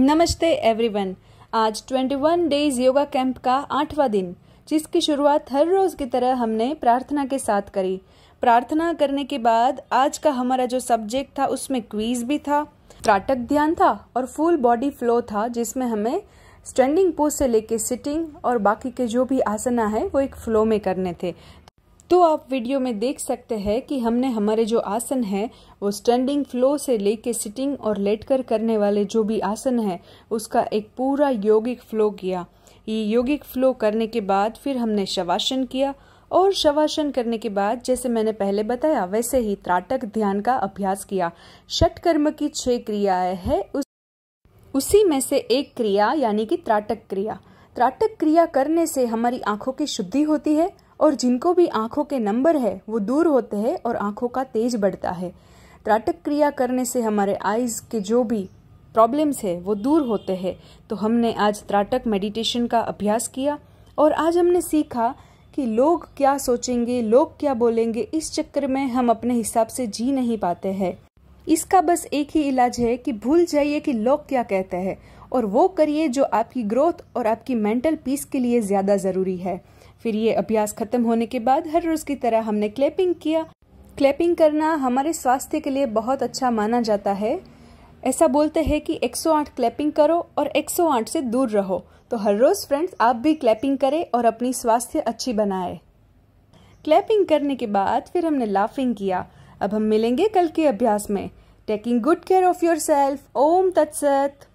नमस्ते एवरीवन आज 21 days yoga camp का आठवां दिन जिसकी शुरुआत हर रोज की तरह हमने प्रार्थना के साथ करी प्रार्थना करने के बाद आज का हमारा जो सब्जेक्ट था उसमें क्वीज भी था त्राटक ध्यान था और फुल बॉडी फ्लो था जिसमें हमें स्टैंडिंग पोज से लेके सिटिंग और बाकी के जो भी आसना है वो एक फ्लो में करने थे तो आप वीडियो में देख सकते हैं कि हमने हमारे जो आसन है वो स्टैंडिंग फ्लो से लेके सिटिंग और लेटकर करने वाले जो भी आसन है उसका एक पूरा योगिक फ्लो किया ये योगिक फ्लो करने के बाद फिर हमने शवासन किया और शवासन करने के बाद जैसे मैंने पहले बताया वैसे ही त्राटक ध्यान का अभ्यास किया षट कर्म की छह क्रियाएं है उस उसी में से एक क्रिया यानी कि त्राटक क्रिया त्राटक क्रिया करने से हमारी आंखों की शुद्धि होती है और जिनको भी आंखों के नंबर है वो दूर होते हैं और आंखों का तेज बढ़ता है त्राटक क्रिया करने से हमारे आइज़ के जो भी प्रॉब्लम्स है वो दूर होते हैं तो हमने आज त्राटक मेडिटेशन का अभ्यास किया और आज हमने सीखा कि लोग क्या सोचेंगे लोग क्या बोलेंगे इस चक्कर में हम अपने हिसाब से जी नहीं पाते हैं इसका बस एक ही इलाज है कि भूल जाइए कि लोग क्या कहते हैं और वो करिए जो आपकी ग्रोथ और आपकी मेंटल पीस के लिए ज़्यादा ज़रूरी है फिर ये अभ्यास खत्म होने के बाद हर रोज़ की तरह हमने क्लैपिंग किया क्लैपिंग करना हमारे स्वास्थ्य के लिए बहुत अच्छा माना जाता है ऐसा बोलते हैं कि 108 क्लैपिंग करो और 108 से दूर रहो तो हर रोज़ फ्रेंड्स आप भी क्लैपिंग करें और अपनी स्वास्थ्य अच्छी बनाए क्लैपिंग करने के बाद फिर हमने लाफिंग किया अब हम मिलेंगे कल के अभ्यास में taking good care of yourself. Om Tat Sat.